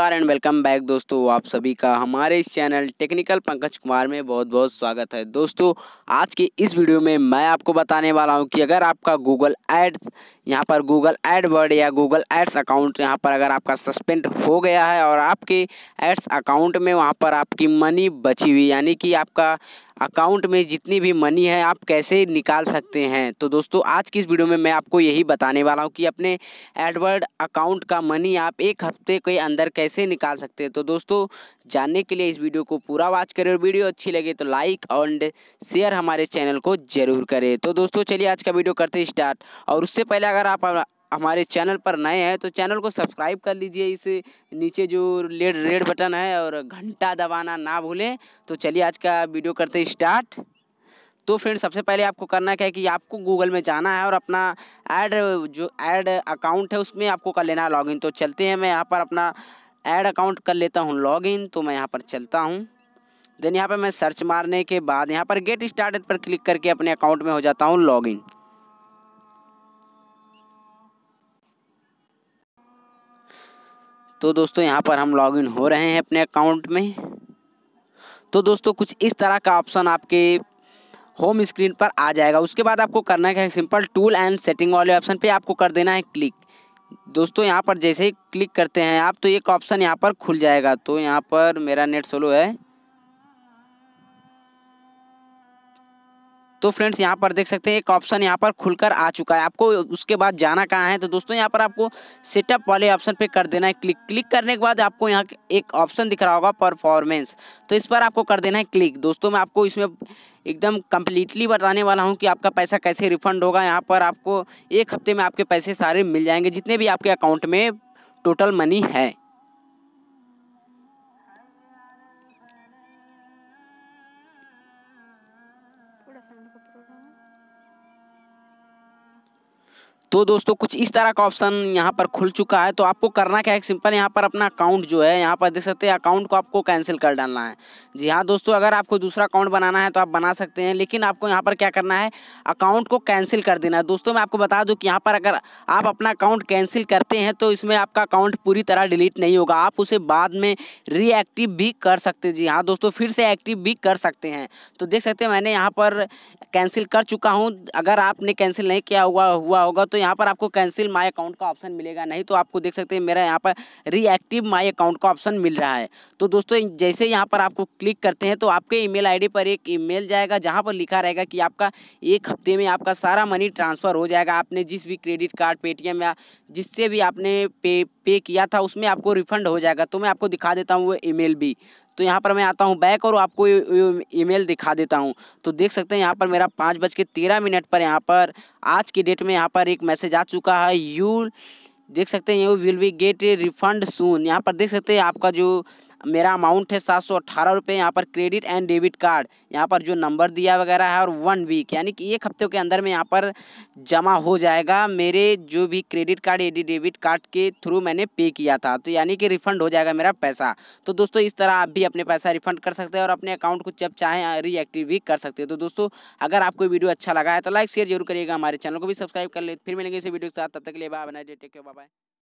नमस्कार and welcome back दोस्तों आप सभी का हमारे इस चैनल टेक्निकल पंकज कुमार में बहुत बहुत स्वागत है दोस्तों आज के इस वीडियो में मैं आपको बताने वाला हूं कि अगर आपका गूगल एड्स यहां पर गूगल एडवर्ड या गूगल एड्स अकाउंट यहां पर अगर आपका सस्पेंड हो गया है और आपके एड्स अकाउंट में वहाँ पर आपकी मनी बची हुई यानी कि आपका अकाउंट में जितनी भी मनी है आप कैसे निकाल सकते हैं तो दोस्तों आज की इस वीडियो में मैं आपको यही बताने वाला हूँ कि अपने एडवर्ड अकाउंट का मनी आप एक हफ्ते के अंदर कैसे निकाल सकते हैं तो दोस्तों जानने के लिए इस वीडियो को पूरा वॉच करें और वीडियो अच्छी लगे तो लाइक और शेयर हमारे चैनल को ज़रूर करें तो दोस्तों चलिए आज का वीडियो करते स्टार्ट और उससे पहले अगर आप हमारे चैनल पर नए हैं तो चैनल को सब्सक्राइब कर लीजिए इस नीचे जो रेड रेड बटन है और घंटा दबाना ना भूलें तो चलिए आज का वीडियो करते स्टार्ट तो फ्रेंड सबसे पहले आपको करना क्या है कि आपको गूगल में जाना है और अपना ऐड जो ऐड अकाउंट है उसमें आपको कर लेना है लॉगिन तो चलते हैं मैं यहाँ पर अपना ऐड अकाउंट कर लेता हूँ लॉगिन तो मैं यहाँ पर चलता हूँ देन यहाँ पर मैं सर्च मारने के बाद यहाँ पर गेट स्टार्टेड पर क्लिक करके अपने अकाउंट में हो जाता हूँ लॉगिन तो दोस्तों यहाँ पर हम लॉगिन हो रहे हैं अपने अकाउंट में तो दोस्तों कुछ इस तरह का ऑप्शन आपके होम स्क्रीन पर आ जाएगा उसके बाद आपको करना क्या है सिंपल टूल एंड सेटिंग वाले ऑप्शन पे आपको कर देना है क्लिक दोस्तों यहाँ पर जैसे ही क्लिक करते हैं आप तो एक ऑप्शन यहाँ पर खुल जाएगा तो यहाँ पर मेरा नेट सोलो है तो फ्रेंड्स यहाँ पर देख सकते हैं एक ऑप्शन यहाँ पर खुलकर आ चुका है आपको उसके बाद जाना कहाँ है तो दोस्तों यहाँ पर आपको सेटअप वाले ऑप्शन पे कर देना है क्लिक क्लिक करने के बाद आपको यहाँ एक ऑप्शन दिख रहा होगा परफॉर्मेंस तो इस पर आपको कर देना है क्लिक दोस्तों मैं आपको इसमें एकदम कम्प्लीटली बताने वाला हूँ कि आपका पैसा कैसे रिफंड होगा यहाँ पर आपको एक हफ्ते में आपके पैसे सारे मिल जाएंगे जितने भी आपके अकाउंट में टोटल मनी है películas en el programa. तो दोस्तों कुछ इस तरह का ऑप्शन यहाँ पर खुल चुका है तो आपको करना क्या है सिंपल यहाँ पर अपना अकाउंट जो है यहाँ पर देख सकते हैं अकाउंट को आपको कैंसिल कर डालना है जी हाँ दोस्तों अगर आपको दूसरा अकाउंट बनाना है तो आप बना सकते हैं लेकिन आपको यहाँ पर क्या करना है अकाउंट को कैंसिल कर देना है दोस्तों मैं आपको बता दूँ कि यहाँ पर अगर आप अपना अकाउंट कैंसिल करते हैं तो इसमें आपका अकाउंट पूरी तरह डिलीट नहीं होगा आप उसे बाद में रीएक्टिव भी कर सकते जी हाँ दोस्तों फिर से एक्टिव भी कर सकते हैं तो देख सकते हैं मैंने यहाँ पर कैंसिल कर चुका हूँ अगर आपने कैंसिल नहीं किया हुआ हुआ होगा तो तो यहाँ पर आपको कैंसिल माई अकाउंट का ऑप्शन मिलेगा नहीं तो आपको देख सकते हैं मेरा यहाँ पर रीएक्टिव माई अकाउंट का ऑप्शन मिल रहा है तो दोस्तों जैसे यहाँ पर आपको क्लिक करते हैं तो आपके ईमेल आईडी पर एक ईमेल जाएगा जहाँ पर लिखा रहेगा कि आपका एक हफ्ते में आपका सारा मनी ट्रांसफ़र हो जाएगा आपने जिस भी क्रेडिट कार्ड पेटीएम या जिससे भी आपने पे पे किया था उसमें आपको रिफंड हो जाएगा तो मैं आपको दिखा देता हूँ वो ई भी तो यहाँ पर मैं आता हूँ बैक और आपको ईमेल दिखा देता हूँ तो देख सकते हैं यहाँ पर मेरा पाँच बज के तेरह मिनट पर यहाँ पर आज की डेट में यहाँ पर एक मैसेज आ चुका है यू देख सकते हैं you will be get a refund soon यहाँ पर देख सकते हैं आपका जो मेरा अमाउंट है सात सौ अट्ठारह रुपये यहाँ पर क्रेडिट एंड डेबिट कार्ड यहाँ पर जो नंबर दिया वगैरह है और वन वीक यानी कि एक हफ्ते के अंदर में यहाँ पर जमा हो जाएगा मेरे जो भी credit card and debit card के थ्रू मैंने पे किया था तो यानी कि रिफ़ंड हो जाएगा मेरा पैसा तो दोस्तों इस तरह आप भी अपने पैसा रिफ़ंड कर सकते हैं और अपने अकाउंट को जब चाहें रीएक्टिव भी कर सकते हैं तो दोस्तों अगर आपको वीडियो अच्छा लगा है तो लाइक शेयर जरूर करिएगा हमारे चैनल को भी सब्सक्राइब कर ले फिर मिलेंगे इसी वीडियो के साथ तब तक के लिए बाय बनाए टेक बाय